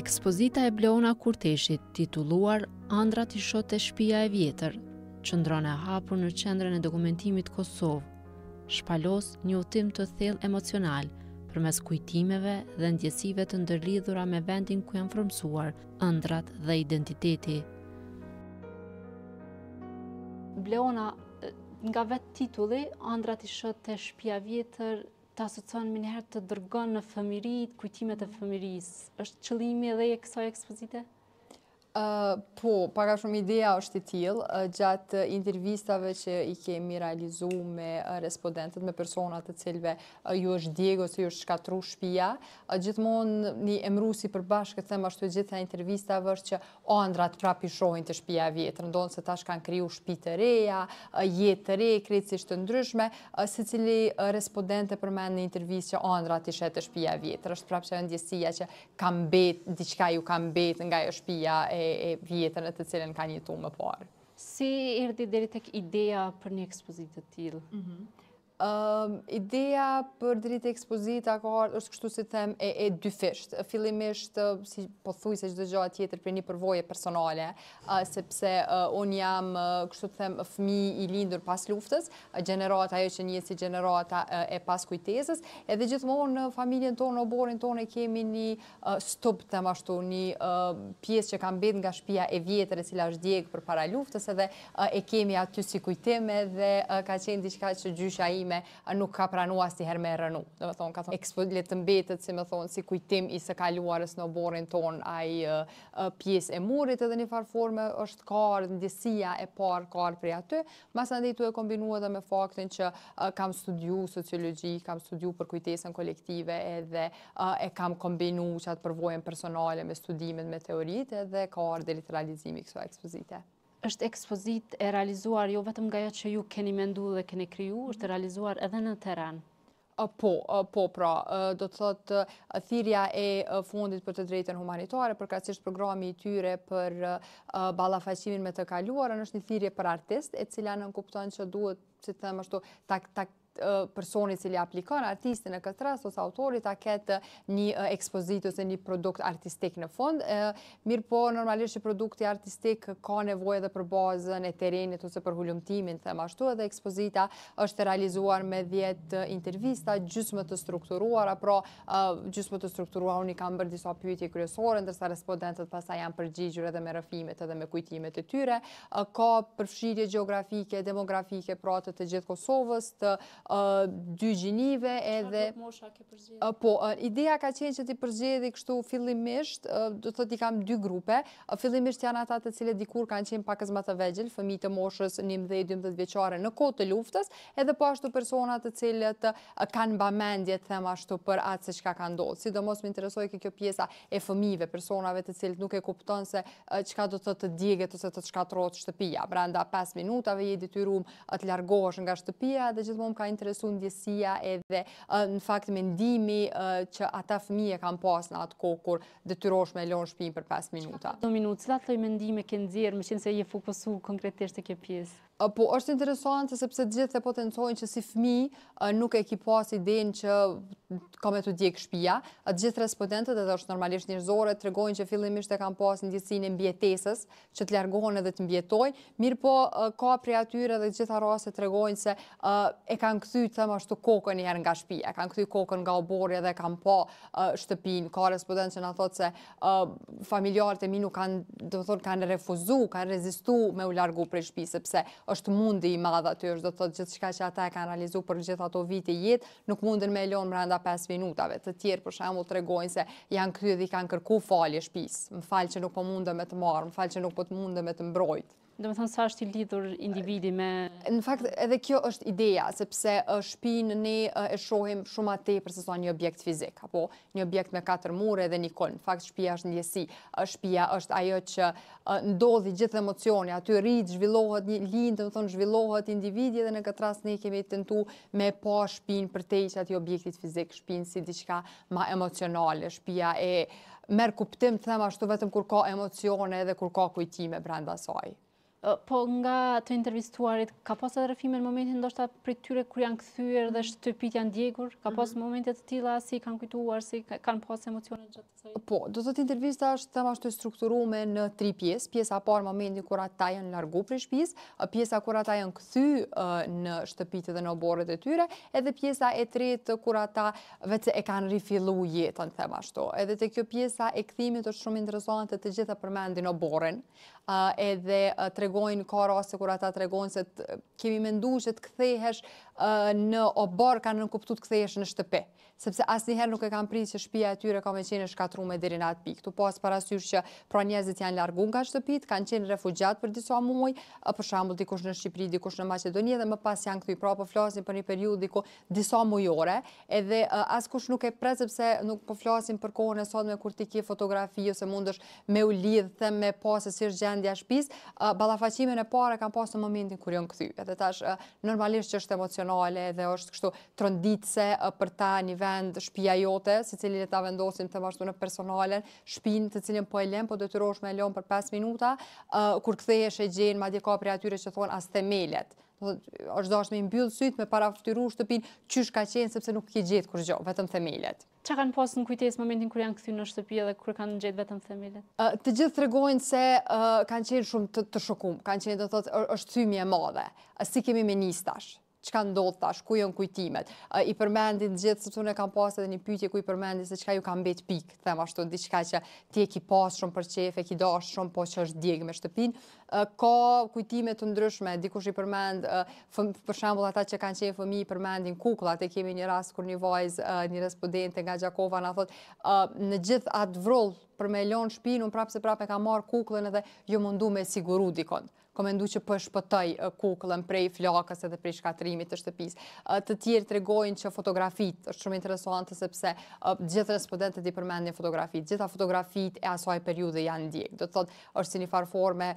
Ekspozita e Bleona Kurteshit, titulluar Andrat i shote shpia e vjetër, që ndronë e hapur në qendrën e dokumentimit Kosovë, shpalos një utim të thell emocional përmes kujtimeve dhe ndjesive të ndërlidhura me vendin ku janë formësuar ëndrat dhe identiteti. Bleona, nga vetë titulli, Andrat i shote shpia vjetër, të asocion me njëherë të dërgon në fëmirit, kujtimet e fëmiris. është qëlimi edhe e kësoj ekspozite? Po, paka shumë ideja është të tjilë, gjatë intervistave që i kemi realizu me respondentët, me personat të cilve ju është Diego, se ju është shkatru shpia, gjithmonë një emru si përbashkët thema shtu e gjitha intervistave është që o andrat prapi shohin të shpia vjetër, ndonë se tash kanë kriju shpi të reja, jetë të rejë, krecisht të ndryshme, se cili respondente për në intervist që o andrat i të shpia vjetër, është prapë që e ndjesia që kam betë, diqka ju kam betë nga e shpia e e, e vjetën e të cilën ka një tu më parë. Si erdi deri tek ideja për një ekspozitë të tilë? Mhm. Ehm, ideja për dritë ekspozita ka është kështu si them e, e dyfisht. Filimisht, si po thuj se gjithë gjatë tjetër për një përvoje personale, sepse uh, unë jam kështu them fmi i lindur pas luftës, generata e që një si generata e pas kujtesës, edhe gjithmonë në familjen tonë, në borin tonë e kemi një stup të mashtu, një pjesë që kam bedë nga shpia e vjetër e cila është djekë për para luftës edhe e kemi aty si kujtime dhe ka qenë diçka që gjysha ime nuk ka pranua si her me rënu. Dhe me thonë, ka thonë, ekspozitë të mbetët, si me thonë, si kujtim i së kaluarës në borin ton, a i pjesë e murit edhe një farforme është karë, ndjesia e parë karë prej aty. Masë ndaj e kombinua dhe me faktin që kam studiu sociologi, kam studiu për kujtesën kolektive edhe e kam kombinu që atë përvojën personale me studimet, me teoritë edhe karë dhe literalizimi kësua ekspozite është ekspozit e realizuar jo vetëm nga jo që ju keni mendu dhe keni kryu, mhm. është realizuar edhe në teren. Po, po, pra, do të thotë, thirja e fondit për të drejten humanitare, për kratësisht programi i tyre për balafajqimin me të kaluarën, është një thirje për artist, e cila në nënkuptojnë që duhet, si të themë, tak, personi cili aplikon artistin e këtë rast ose autorit a ketë një ekspozitë ose një produkt artistik në fund. Mirë po, normalisht që produkti artistik ka nevoj edhe për bazën e terenit ose për hullumtimin, them ashtu edhe ekspozita është realizuar me 10 intervista, gjysmë të strukturuar, apro gjysmë të strukturuar, unë i kam bërë disa pyetje kryesore, ndërsa respondentët pasa janë përgjigjur edhe me rëfimet edhe me kujtimet e tyre. Ka përfshirje geografike, demografike, pra të gjithë Kosovës, të dy gjinive edhe... Po, ideja ka qenë që ti përgjedi kështu fillimisht, do të ti kam dy grupe, fillimisht janë ata të cilë dikur kanë qenë pakës më të vegjel, fëmi të moshës njëm dhe i veqare në kote të luftës, edhe po ashtu personat të cilët kanë bëmendje të thema ashtu për atë se qka kanë ndodhë. Si do mos më interesoj ke kjo pjesa e fëmive, personave të cilët nuk e kupton se qka do të të digët ose të qka trotë shtëpia. Branda 5 minutave je dityrum të largohësh nga shtëpia dhe gjithmonë ka interesu ndjesia edhe në fakt mendimi që ata fëmije kam pas në atë kohë kur detyrosh me lonë shpinë për 5 minuta. Në minutë, të i mendime ke nëzirë, më qenë se je fokusu konkretisht e kje pjesë? Po, është interesantë, sepse gjithë e potencojnë që si fmi nuk e kipas pas idin që ka me të djekë shpia. Gjithë respondentët edhe është normalisht një zore të regojnë që fillimisht e kam pas në gjithësin e mbjetesës, që të lërgohën edhe të mbjetoj. Mirë po, ka pri atyre dhe gjitha rase të regojnë se e kam këthy të thëmë kokën njëherë nga shpia, e kam këthy kokën nga oborja dhe kam pa shtëpin. Ka respondent që në thotë se familjarët e minu kanë refuzu, kanë rezistu me u largu pre shpi, sepse është mundi i madhë aty, është do të thotë gjithë shka që ata e kanë realizu për gjithë ato viti jetë, nuk mundin me lonë mërënda 5 minutave. Të tjerë, për shembull tregojnë të regojnë se janë këtë dhe i kanë kërku falje shpisë, më falë që nuk po mundë me të marë, më falë që nuk po të mundë me të mbrojtë. Do me thënë, sa është i lidhur individi me... Në fakt, edhe kjo është ideja, sepse shpinë ne e shohim shumë atë e përse sa një objekt fizik, apo një objekt me katër mure dhe një konë. Në fakt, shpia është njësi, shpia është ajo që ndodhi gjithë emocioni, aty rritë, zhvillohet, një lindë, do me thënë, zhvillohet individi dhe në këtë ras ne kemi të ndu me po shpinë për te i që aty objektit fizik, shpinë si diqka ma emocionale, shpia e merë kuptim të thema vetëm kur ka emocione dhe kur ka kujtime brenda saj po nga të intervistuarit, ka pas edhe rëfime në momentin ndoshta për tyre kur janë kthyer dhe mhm. shtëpit janë djegur, ka pas mm momente të tilla si kanë kujtuar, si kanë pas emocione gjatë kësaj. Po, do të intervista është thamë ashtu strukturuar në tri pjesë. Pjesa e parë momentin kur ata janë largu prej shtëpisë, pjesa kur ata janë kthy në shtëpit dhe në borët e tyre, edhe pjesa e tretë kur ata vetë e kanë rifilu jetën, them ashtu. Edhe te kjo pjesa e kthimit është shumë interesante të gjitha përmendin edhe të tregojnë ka rase kur ata tregojnë se kemi mendu që të kthehesh në obor, kanë në të kthehesh në shtëpe sepse asnjëherë nuk e kam pritë që shtëpia e tyre ka më qenë shkatruar deri në atë pikë. Tu pas parasysh që pra janë larguar nga shtëpitë, kanë qenë refugjat për disa muaj, për shembull dikush në Shqipëri, dikush në Maqedoni dhe më pas janë kthy prapë po flasin për një periud, disa mujore, edhe askush nuk e pret sepse nuk po flasin për kohën e sotme kur ti ke fotografi ose mundesh me u lidh them me pas se si është ndja shpis, balafacime në pare kam pas në momentin kër jënë këthy. Edhe tash, normalisht që është emocionale dhe është kështu tronditse për ta një vend shpia jote, si cilin e ta vendosim të vazhdu në personalen, shpin të cilin po e lem, po dëtyrosh me e lem për 5 minuta, kur këthej e shë gjenë, ma di ka për e atyre që thonë as temelet, Po, është do është me imbyllë sytë, me paraftyru shtëpin, qysh ka qenë, sepse nuk ki gjithë kur gjo, vetëm themelet. Që kanë posë në kujtesë momentin kër janë këthy në shtëpi edhe kër kanë në gjithë vetëm themilit? Të gjithë të regojnë se kanë qenë shumë të, të kanë qenë të thotë është thymi e madhe, si kemi me që ka ndodhë tash, ku jënë kujtimet. I përmendin gjithë, sepse unë e kam pas edhe një pytje ku i përmendin se që ka ju kam betë pikë, them ashtu, shtu, që që ti e ki pasë shumë për qefë, e ki dashë shumë po që është djegë me shtëpinë. Ka kujtimet të ndryshme, dikush i përmend, për shambull ata që kanë qefë fëmi i përmendin kukla, te kemi një rast kur një vajzë, një respondente nga Gjakova, në gjithë atë vrullë për me lon shpinë, unë prapë se prapë e ka marë kuklën edhe ju mundu me siguru dikon. Komendu që për po shpëtaj kuklën prej flakës edhe prej shkatrimit të shtëpis. Të tjerë të regojnë që fotografit është shumë interesuante sepse gjithë respondentet i përmendin fotografit. Gjitha fotografit e asoj periude janë ndjekë. Do të thotë është si një farforme,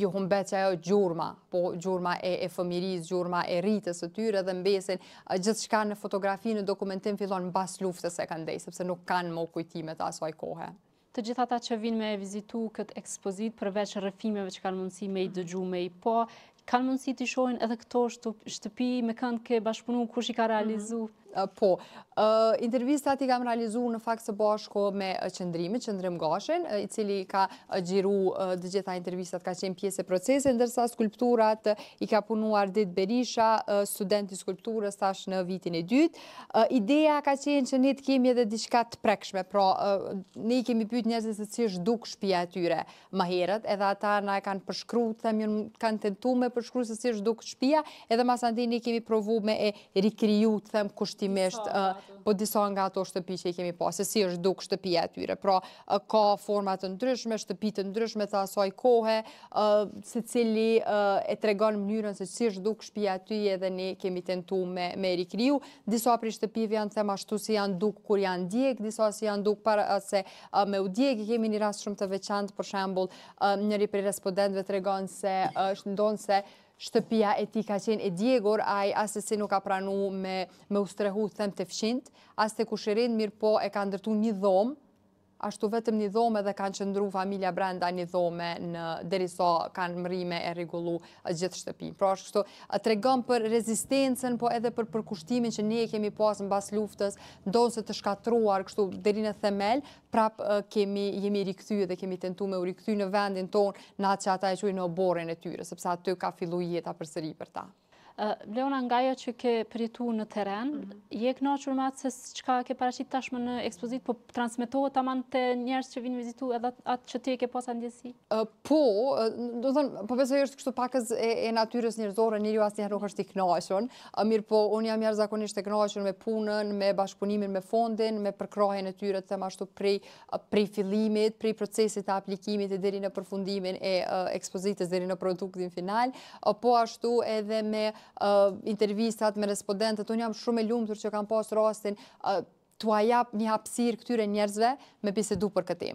ju humbet që ajo gjurma, po gjurma e, e fëmiris, gjurma e rritës të tyre dhe mbesin gjithë shka në fotografi në dokumentim fillon në bas luftës e kandej, sepse nuk kanë më kujtimet asoj kohë të gjitha ta që vinë me vizitu këtë ekspozit përveç rëfimeve që kanë mundësi me i dëgju me i po, kanë mundësi të shojnë edhe këto shtëpi me kënd ke bashkëpunu kush i ka realizu? Po, intervistat i kam realizu në fakt së bashko me qëndrimi, qëndrim gashen, i cili ka gjiru dhe gjitha intervjistat ka qenë pjesë e procese, ndërsa skulpturat i ka punuar dit Berisha, studenti skulpturës tash në vitin e dytë. Ideja ka qenë që ne të kemi edhe diçka të prekshme, pra ne i kemi pyt njëzën se që është duk shpia tyre më herët, edhe ata na e kanë përshkru, kanë tentu me përshkru se që është duk shpia, edhe masandini i kemi provu me e rikriju, të them, fatkimisht, po disa nga ato shtëpi që i kemi pas, se si është duk shtëpi e tyre, pra ka format të ndryshme, shtëpi të ndryshme të asoj kohe, se cili e tregon mënyrën se si është duk shtëpi e ty edhe ne kemi tentu me erikriu. rikriju, disa pri shtëpive janë të mashtu si janë duk kur janë djek, disa si janë duk para se me u djek, i kemi një rast shumë të veçantë, për shambull, njëri për respondentve të regon se është ndonë se shtëpia e ti ka qenë e diegor, a i asë se nuk ka pranu me, me ustrehu them të fshint, asë të kushërin, mirë po e ka ndërtu një dhomë, ashtu vetëm një dhome dhe kanë qëndru familja brenda një dhome në deriso kanë mërime e regullu gjithë shtëpin. Pra është kështu, të regëm për rezistencen, po edhe për përkushtimin që ne kemi pasë në bas luftës, ndonë se të shkatruar kështu deri e themel, prap kemi jemi rikëthy dhe kemi tentu me u rikëthy në vendin tonë në atë që ata e qujë në borën e tyre, sepse atë të ka fillu jetë a përsëri për ta. Leona, nga jo që ke përjetu në teren, mhm. je knoqër që më atë se që ka ke parashit tashme në ekspozit, po transmitohet të aman të njerës që vinë vizitu edhe atë që ti e ke posa ndjesi? Po, do thënë, po besoj është kështu pakës e natyres njërzore, njëri ju asë njëherë nuk është i knajshën, mirë po, unë jam jarë zakonisht e knajshën me punën, me bashkëpunimin, me fondin, me përkrohen e tyre të mashtu prej filimit, prej procesit të aplikimit e dheri në përfundimin e ekspozitës dheri në produktin final, po ashtu edhe me Uh, intervjistat me respondentët, unë jam shumë e lumë tërë që kam pasë rastin uh, të ajap një hapsir këtyre njerëzve me bisedu për këtë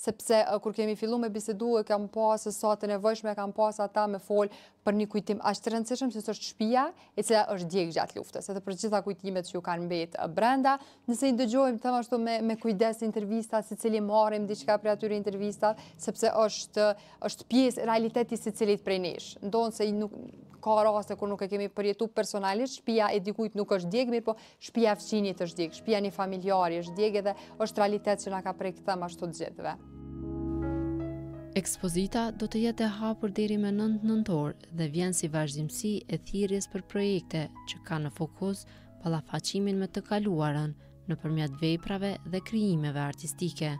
sepse uh, kur kemi fillu me bisedu e kam pasë sa të nevojshme, kam pasë ata me folë për një kujtim ashtë të rëndësishëm, se së është shpia e cila është djekë gjatë luftës, e të për gjitha kujtimet që ju kanë betë brenda. Nëse i dëgjojmë, të ashtu me kujdes intervista, si cili marim diqka për atyri intervista, sepse është pjesë realiteti si cilit prej nesh. Ndo nëse ka raste kur nuk e kemi përjetu personalisht, shpia e dikujt nuk është djegë mirë po shpia fqinit është djeg, shpia një familjari është djegë edhe është realitet që nga ka prej këthëm ashtu të gjithve. Ekspozita do të jetë e hapur deri me nëndë nëndorë dhe vjen si vazhdimësi e thirjes për projekte që ka në fokus pala faqimin me të kaluarën në përmjat vejprave dhe kryimeve artistike.